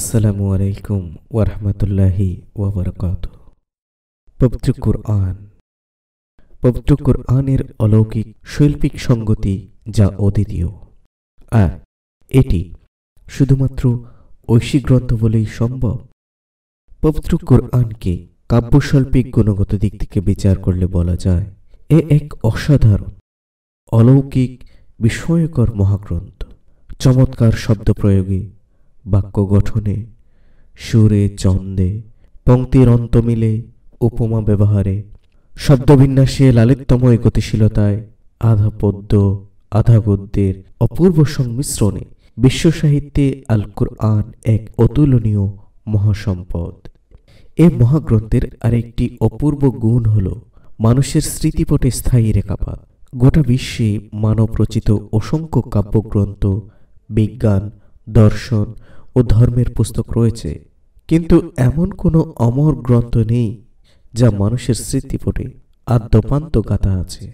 আসসালামু আলাইকুম ওরহমতুল্লাহি ওবরকাত পবিত্র কোরআন পবিত্র কোরআনের অলৌকিক শৈল্পিক সঙ্গতি যা অদ্বিতীয় আর এটি শুধুমাত্র ঐশী গ্রন্থ বলেই সম্ভব পবিত্রকুর আনকে কাব্যশৈল্পিক গুণগত দিক থেকে বিচার করলে বলা যায় এ এক অসাধারণ অলৌকিক বিস্ময়কর মহাগ্রন্থ চমৎকার শব্দ প্রয়োগে বাক্য গঠনে সুরে চন্দে পংক্তির অন্ত মিলে উপমা ব্যবহারে শব্দবিন্যাসে লালিত্যময় গতিশীলতায় আধা পদ্য আধা গদ্যের অপূর্ব সংমিশ্রণে বিশ্ব সাহিত্যে আল কুরআন এক অতুলনীয় মহাসম্পদ এ মহাগ্রন্থের আরেকটি অপূর্ব গুণ হল মানুষের স্মৃতিপটে স্থায়ী রেখাপাত গোটা বিশ্বে মানব রচিত অসংখ্য কাব্যগ্রন্থ বিজ্ঞান দর্শন ও ধর্মের পুস্তক রয়েছে কিন্তু এমন কোনো অমর গ্রন্থ নেই যা মানুষের স্মৃতিপটে আদ্যপান্ত গাথা আছে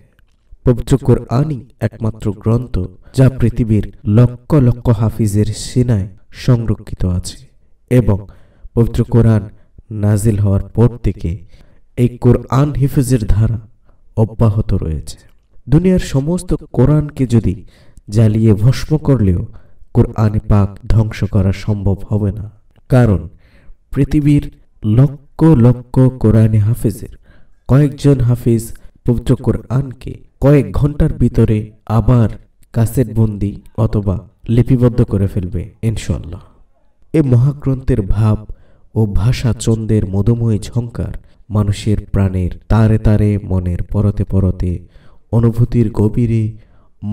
পবিত্র কোরআনই একমাত্র গ্রন্থ যা পৃথিবীর লক্ষ লক্ষ হাফিজের সেনায় সংরক্ষিত আছে এবং পবিত্র কোরআন নাজিল হওয়ার পর থেকে এই কোরআন হিফেজের ধারা অব্যাহত রয়েছে দুনিয়ার সমস্ত কোরআনকে যদি জ্বালিয়ে ভস্ম করলেও কোরআনে পাক ধ্বংস করা সম্ভব হবে না কারণ পৃথিবীর লক্ষ লক্ষ কোরআনে হাফেজের কয়েকজন হাফিজ পবিত্র কোরআনকে কয়েক ঘন্টার ভিতরে আবার কাসেট বন্দি অথবা লিপিবদ্ধ করে ফেলবে ইনশাল্লাহ এ মহাগ্রন্থের ভাব ও ভাষা চন্দের মধুময় ঝঙ্কার মানুষের প্রাণের তারে তারে মনের পরতে পরতে অনুভূতির গভীরে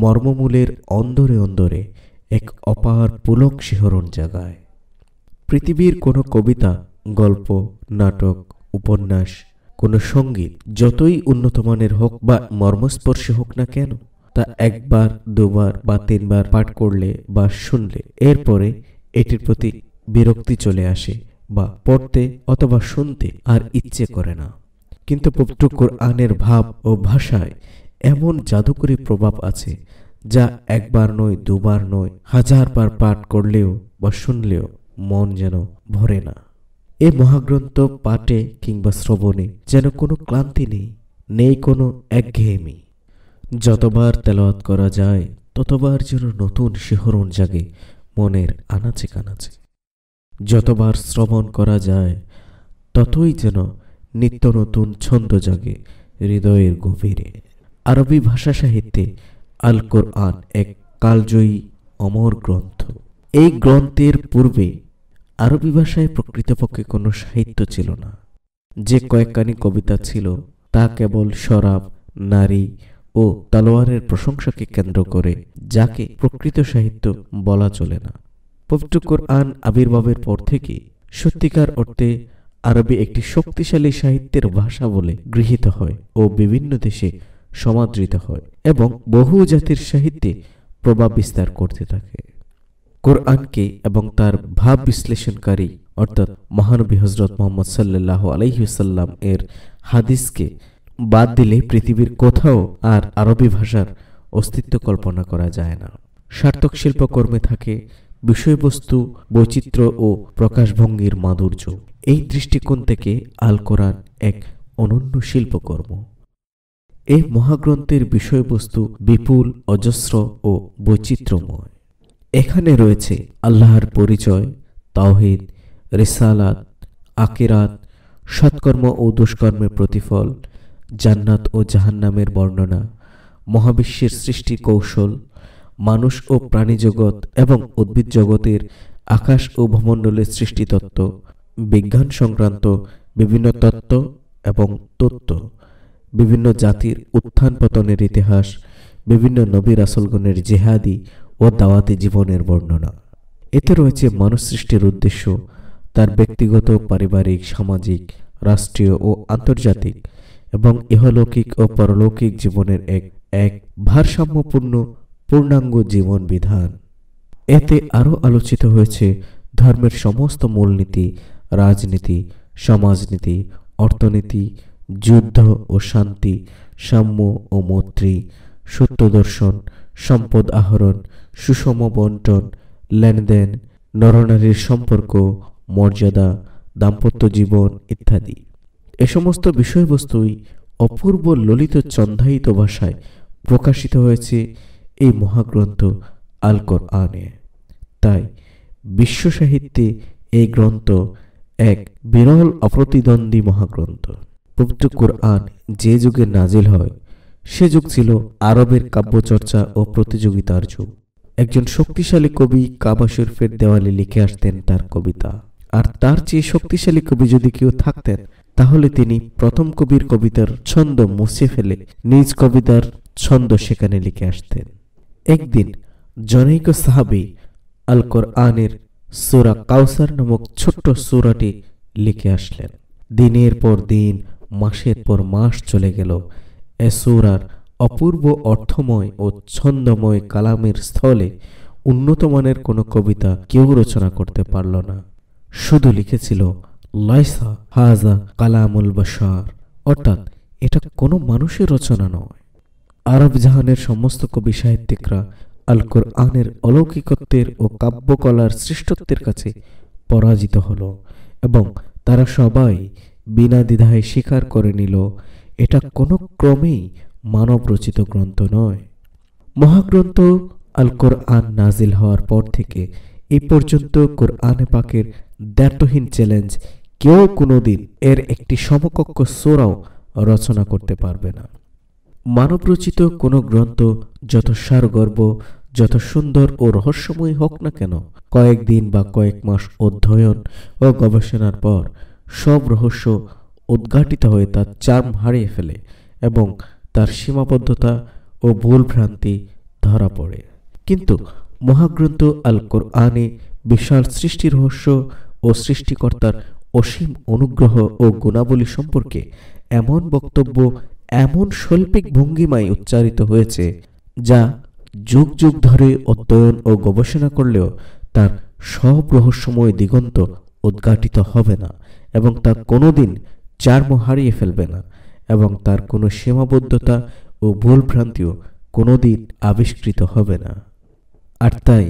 মর্মমূলের অন্দরে অন্দরে এক অপার পুলক শিহরণ জাগায় পৃথিবীর কোনো কবিতা গল্প নাটক উপন্যাস কোনো সঙ্গীত যতই উন্নতমানের হোক বা মর্মস্পর্শী হোক না কেন তা একবার দুবার বা তিনবার পাঠ করলে বা শুনলে এরপরে এটির প্রতি বিরক্তি চলে আসে বা পড়তে অথবা শুনতে আর ইচ্ছে করে না কিন্তু পবিত্র কোরআনের ভাব ও ভাষায় এমন জাদুকরী প্রভাব আছে যা একবার নয় দুবার নয় হাজারবার পাঠ করলেও বা শুনলেও মন যেন ভরে না এ মহাগ্রন্থ পাঠে কিংবা শ্রবণে যেন কোনো ক্লান্তি নেই নেই কোনো একঘেয়েমি যতবার তেলওয়াত করা যায় ততবার যেন নতুন শিহরণ জাগে মনের আনাচে কানাচে যতবার শ্রবণ করা যায় ততই যেন নিত্য নতুন ছন্দ জাগে হৃদয়ের গভীরে আরবি ভাষা সাহিত্যে আল কোরআন এক কালজয়ী অমর গ্রন্থ এই গ্রন্থের পূর্বে আরবি ভাষায় প্রকৃতপক্ষে কোনো সাহিত্য ছিল না যে কয়েকখানি কবিতা ছিল তা কেবল শরাব নারী ও তালোয়ারের প্রশংসাকে কেন্দ্র করে যাকে প্রকৃত সাহিত্য বলা চলে না পবিত্র কোরআন আবির্ভাবের পর থেকে সত্যিকার অর্থে আরবি একটি শক্তিশালী সাহিত্যের ভাষা বলে গৃহীত হয় ও বিভিন্ন দেশে সমাদৃত হয় এবং বহু জাতির সাহিত্যে প্রভাব বিস্তার করতে থাকে কোরআনকে এবং তার ভাব বিশ্লেষণকারী অর্থাৎ মহানবী হজরত মোহাম্মদ সাল্লাহ আলহিসাল্লাম এর হাদিসকে বাদ দিলে পৃথিবীর কোথাও আর আরবি ভাষার অস্তিত্ব কল্পনা করা যায় না সার্থক শিল্পকর্মে থাকে বিষয়বস্তু বৈচিত্র্য ও প্রকাশভঙ্গির মাধুর্য এই দৃষ্টিকোণ থেকে আল কোরআন এক অনন্য শিল্পকর্ম এই মহাগ্রন্থের বিষয়বস্তু বিপুল অজস্র ও বৈচিত্র্যময় এখানে রয়েছে আল্লাহর পরিচয় তাওহিদ রেসালাত আকিরাত সৎকর্ম ও দুষ্কর্মের প্রতিফল জান্নাত ও জাহান্নামের বর্ণনা মহাবিশ্বের সৃষ্টি কৌশল মানুষ ও প্রাণীজগৎ এবং উদ্ভিদ জগতের আকাশ ও ভূমণ্ডলের সৃষ্টিতত্ত্ব বিজ্ঞান সংক্রান্ত বিভিন্ন তত্ত্ব এবং তত্ত্ব বিভিন্ন জাতির উত্থান পতনের ইতিহাস বিভিন্ন নবী রাসলগণের জেহাদি ও দাওয়াতি জীবনের বর্ণনা এতে রয়েছে মানব সৃষ্টির উদ্দেশ্য তার ব্যক্তিগত পারিবারিক সামাজিক রাষ্ট্রীয় ও আন্তর্জাতিক এবং ইহলৌকিক ও পরলৌকিক জীবনের এক এক ভারসাম্যপূর্ণ পূর্ণাঙ্গ জীবন বিধান এতে আরও আলোচিত হয়েছে ধর্মের সমস্ত মূলনীতি রাজনীতি সমাজনীতি অর্থনীতি যুদ্ধ ও শান্তি সাম্য ও মৈত্রী সত্যদর্শন সম্পদ আহরণ সুষম বন্টন লেনদেন নরনারীর সম্পর্ক মর্যাদা দাম্পত্য জীবন ইত্যাদি এ সমস্ত বিষয়বস্তুই অপূর্ব ললিত চন্দ্রায়িত ভাষায় প্রকাশিত হয়েছে এই মহাগ্রন্থ আলকর আনে তাই বিশ্ব সাহিত্যে এই গ্রন্থ এক বিরল অপ্রতিদ্বন্দ্বী মহাগ্রন্থ পবিত্র কোরআন যে যুগে নাজিল হয় সে যুগ ছিল আরবের কাব্যচর্চা ও প্রতিযোগিতার যুগ একজন শক্তিশালী কবি কাবা শরীফের দেওয়ালে লিখে আসতেন তার কবিতা আর তার চেয়ে শক্তিশালী কবি যদি কেউ থাকতেন তাহলে তিনি প্রথম কবির কবিতার ছন্দ মুছে ফেলে নিজ কবিতার ছন্দ সেখানে লিখে আসতেন একদিন জনৈক সাহাবি আল কোরআনের সুরা কাউসার নামক ছোট্ট সুরাটি লিখে আসলেন দিনের পর দিন মাসের পর মাস চলে গেল এসোরার অপূর্ব অর্থময় ও ছন্দময় কালামের স্থলে উন্নতমানের কোনো কবিতা কেউ রচনা করতে পারল না শুধু লিখেছিল লাইসা হাজা কালামুল বাসার অর্থাৎ এটা কোনো মানুষের রচনা নয় আরব জাহানের সমস্ত কবি সাহিত্যিকরা আল কোরআনের অলৌকিকত্বের ও কাব্যকলার শ্রেষ্ঠত্বের কাছে পরাজিত হল এবং তারা সবাই বিনা দ্বিধায় স্বীকার করে নিল এটা কোনো ক্রমেই মানবরচিত গ্রন্থ নয় মহাগ্রন্থ আল কোরআন নাজিল হওয়ার পর থেকে এ পর্যন্ত কোরআনে পাকের দ্ব্যর্থহীন চ্যালেঞ্জ কেউ কোনোদিন এর একটি সমকক্ষ সোরাও রচনা করতে পারবে না মানবরচিত কোনো গ্রন্থ যত সারগর্ব যত সুন্দর ও রহস্যময় হোক না কেন কয়েকদিন বা কয়েক মাস অধ্যয়ন ও গবেষণার পর সব রহস্য উদ্ঘাটিত হয়ে তার চার্ম হারিয়ে ফেলে এবং তার সীমাবদ্ধতা ও ভুল ভ্রান্তি ধরা পড়ে কিন্তু মহাগ্রন্থ আল কোরআনে বিশাল সৃষ্টি রহস্য ও সৃষ্টিকর্তার অসীম অনুগ্রহ ও গুণাবলী সম্পর্কে এমন বক্তব্য এমন শৈল্পিক ভঙ্গিমায় উচ্চারিত হয়েছে যা যুগ যুগ ধরে অধ্যয়ন ও গবেষণা করলেও তার সব রহস্যময় দিগন্ত উদ্ঘাটিত হবে না এবং তা কোনো দিন চার্ম হারিয়ে ফেলবে না এবং তার কোনো সীমাবদ্ধতা ও ভুলভ্রান্তিও কোনো দিন আবিষ্কৃত হবে না আর তাই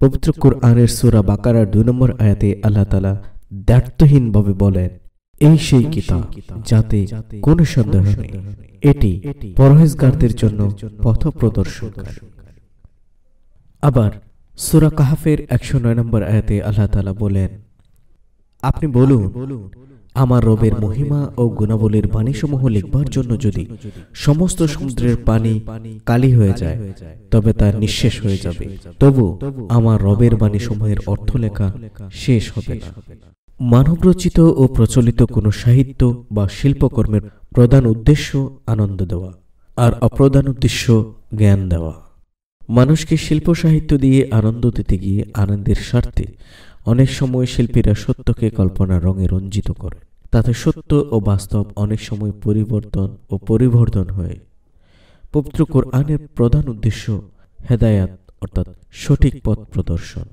পবিত্র কুরআনের সুরা বাকারার দুই নম্বর আয়াতে আল্লাহ তালা দ্ব্যর্থহীনভাবে বলেন এই সেই কিতাব যাতে কোনো সন্দেহ নেই এটি পরহেজগারদের জন্য পথ প্রদর্শক আবার সুরা কাহাফের একশো নয় নম্বর আয়াতে আল্লাহ তালা বলেন আপনি বলুন আমার রবের মহিমা ও গুণাবলীর বাণীসমূহ লিখবার জন্য যদি সমস্ত সমুদ্রের পানি কালি হয়ে যায় তবে তা নিঃশেষ হয়ে যাবে তবু আমার রবের বাণীসমূহের অর্থ লেখা শেষ হবে না মানবরচিত ও প্রচলিত কোনো সাহিত্য বা শিল্পকর্মের প্রধান উদ্দেশ্য আনন্দ দেওয়া আর অপ্রধান উদ্দেশ্য জ্ঞান দেওয়া মানুষকে শিল্প সাহিত্য দিয়ে আনন্দ দিতে গিয়ে আনন্দের স্বার্থে অনেক সময় শিল্পীরা সত্যকে কল্পনা রঙে রঞ্জিত করে তাতে সত্য ও বাস্তব অনেক সময় পরিবর্তন ও পরিবর্তন হয় পবিত্র কোরআনের প্রধান উদ্দেশ্য হেদায়াত অর্থাৎ সঠিক পথ প্রদর্শন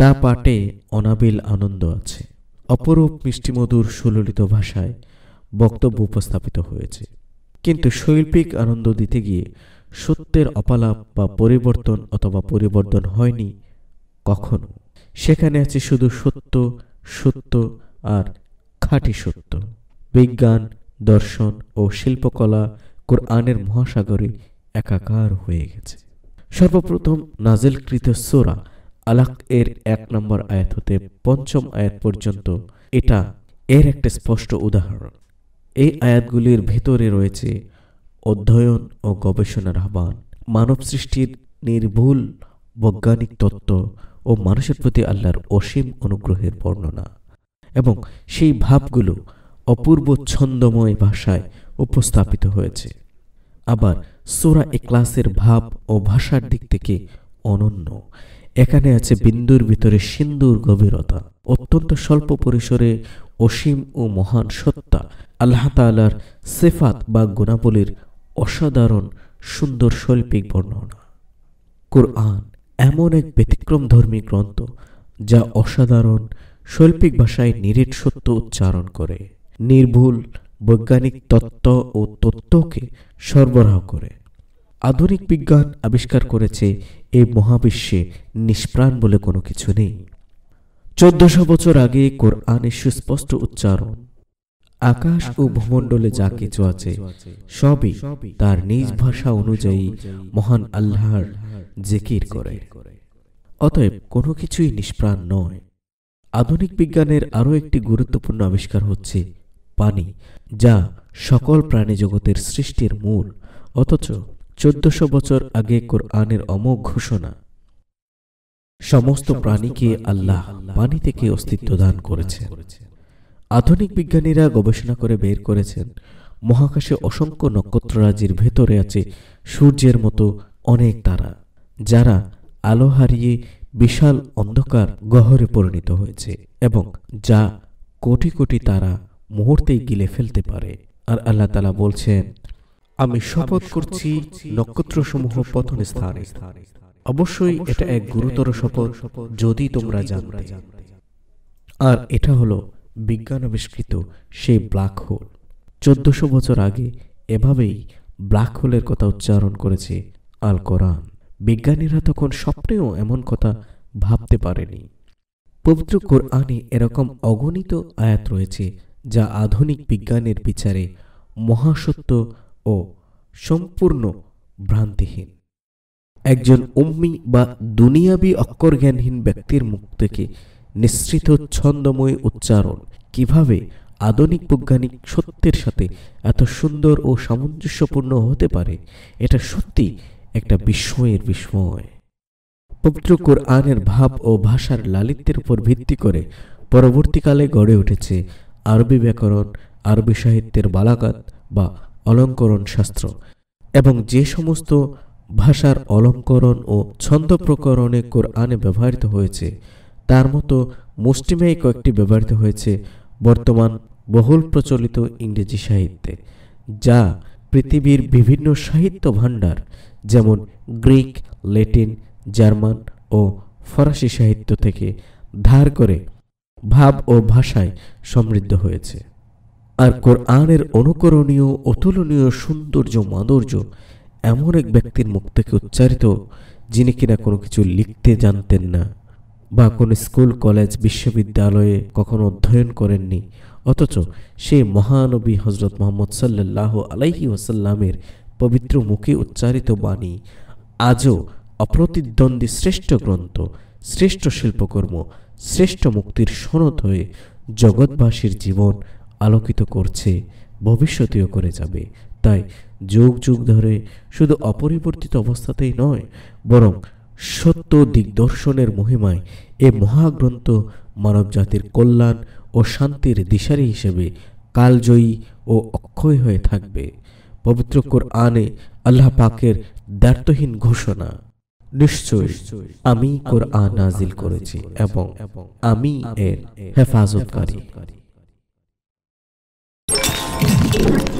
তা পাটে অনাবিল আনন্দ আছে অপরূপ মিষ্টিমধুর সুললিত ভাষায় বক্তব্য উপস্থাপিত হয়েছে কিন্তু শৈল্পিক আনন্দ দিতে গিয়ে সত্যের অপালাপ বা পরিবর্তন অথবা পরিবর্তন হয়নি কখনো সেখানে আছে শুধু সত্য সত্য আর খাঁটি সত্য বিজ্ঞান দর্শন ও শিল্পকলা কোরআনের মহাসাগরে একাকার হয়ে গেছে সর্বপ্রথম নাজেলকৃত সোরা আলাক এর এক নম্বর আয়াত হতে পঞ্চম আয়াত পর্যন্ত এটা এর একটা স্পষ্ট উদাহরণ এই আয়াতগুলির ভেতরে রয়েছে অধ্যয়ন ও গবেষণার আহ্বান মানব সৃষ্টির নির্ভুল বৈজ্ঞানিক তত্ত্ব ও মানুষের প্রতি আল্লাহর অসীম অনুগ্রহের বর্ণনা এবং সেই ভাবগুলো অপূর্ব ছন্দময় ভাষায় উপস্থাপিত হয়েছে আবার সোরা এক্লাসের ভাব ও ভাষার দিক থেকে অনন্য এখানে আছে বিন্দুর ভিতরে সিন্দুর গভীরতা অত্যন্ত স্বল্প পরিসরে অসীম ও মহান সত্তা আল্লাহ তালার সেফাত বা গুণাবলীর অসাধারণ সুন্দর শৈল্পিক বর্ণনা কোরআন এমন এক ব্যতিক্রম ধর্মী গ্রন্থ যা অসাধারণ শৈল্পিক ভাষায় নিরেট সত্য উচ্চারণ করে নির্ভুল বৈজ্ঞানিক তত্ত্ব ও তত্ত্বকে সরবরাহ করে আধুনিক বিজ্ঞান আবিষ্কার করেছে এই মহাবিশ্বে নিষ্প্রাণ বলে কোনো কিছু নেই চোদ্দশো বছর আগে কোরআনের সুস্পষ্ট উচ্চারণ আকাশ ও ভূমণ্ডলে যা কিছু আছে সবই তার নিজ ভাষা অনুযায়ী মহান আল্লাহর জিকির করে অতএব কোনো কিছুই নিষ্প্রাণ নয় আধুনিক বিজ্ঞানের আরও একটি গুরুত্বপূর্ণ আবিষ্কার হচ্ছে পানি যা সকল প্রাণী জগতের সৃষ্টির মূল অথচ চোদ্দশো বছর আগে কোরআনের অমোঘ ঘোষণা সমস্ত প্রাণীকে আল্লাহ পানি থেকে অস্তিত্ব দান করেছে আধুনিক বিজ্ঞানীরা গবেষণা করে বের করেছেন মহাকাশে অসংখ্য নক্ষত্ররাজির ভেতরে আছে সূর্যের মতো অনেক তারা যারা আলো হারিয়ে বিশাল অন্ধকার গহরে পরিণত হয়েছে এবং যা কোটি কোটি তারা মুহূর্তেই গিলে ফেলতে পারে আর আল্লাহ তালা বলছেন আমি শপথ করছি নক্ষত্রসমূহ পতন স্থানে অবশ্যই এটা এক গুরুতর শপথ যদি তোমরা জানতে আর এটা হলো বিজ্ঞান আবিষ্কৃত সেই ব্ল্যাক হোল চোদ্দশো বছর আগে এভাবেই ব্ল্যাক হোলের কথা উচ্চারণ করেছে আল কোরআন বিজ্ঞানীরা তখন স্বপ্নেও এমন কথা ভাবতে পারেনি পবিত্র কোরআনে এরকম অগণিত আয়াত রয়েছে যা আধুনিক বিজ্ঞানের বিচারে মহাসত্য ও সম্পূর্ণ ভ্রান্তিহীন একজন উম্মি বা দুনিয়াবি অক্ষরজ্ঞানহীন ব্যক্তির মুখ থেকে নিঃসৃত ছন্দময় উচ্চারণ কিভাবে আধুনিক বৈজ্ঞানিক সত্যের সাথে এত সুন্দর ও সামঞ্জস্যপূর্ণ হতে পারে এটা সত্যি একটা বিস্ময়ের বিস্ময় পবিত্র কোরআনের ভাব ও ভাষার লালিত্যের উপর ভিত্তি করে পরবর্তীকালে গড়ে উঠেছে আরবি ব্যাকরণ আরবি সাহিত্যের বালাকাত বা অলঙ্করণ শাস্ত্র এবং যে সমস্ত ভাষার অলঙ্করণ ও ছন্দ প্রকরণে কোরআনে ব্যবহৃত হয়েছে তার মতো মুষ্টিমেয় কয়েকটি ব্যবহৃত হয়েছে বর্তমান বহুল প্রচলিত ইংরেজি সাহিত্যে যা পৃথিবীর বিভিন্ন সাহিত্য ভাণ্ডার যেমন গ্রিক লেটিন জার্মান ও ফরাসি সাহিত্য থেকে ধার করে ভাব ও ভাষায় সমৃদ্ধ হয়েছে আর কোরআনের অনুকরণীয় অতুলনীয় সৌন্দর্য মাধুর্য এমন এক ব্যক্তির মুখ থেকে উচ্চারিত যিনি কিনা কোনো কিছু লিখতে জানতেন না বা কোনো স্কুল কলেজ বিশ্ববিদ্যালয়ে কখনো অধ্যয়ন করেননি অথচ সেই মহানবী হজরত মোহাম্মদ সাল্লাহ আলাইহি ওসাল্লামের পবিত্র মুখে উচ্চারিত বাণী আজও অপ্রতিদ্বন্দ্বী শ্রেষ্ঠ গ্রন্থ শ্রেষ্ঠ শিল্পকর্ম শ্রেষ্ঠ মুক্তির সনদ হয়ে জগৎবাসীর জীবন আলোকিত করছে ভবিষ্যতেও করে যাবে তাই যুগ যুগ ধরে শুধু অপরিবর্তিত অবস্থাতেই নয় বরং সত্য দিগদর্শনের মহিমায় এ মহাগ্রন্থ মানবজাতির কল্যাণ ও শান্তির দিশারি হিসেবে কালজয়ী ও অক্ষয় হয়ে থাকবে পবিত্র কোরআনে আল্লাহ পাকের দ্বার্থহীন ঘোষণা নিশ্চয় আমি কোরআন নাজিল করেছি এবং আমি এর হেফাজতকারী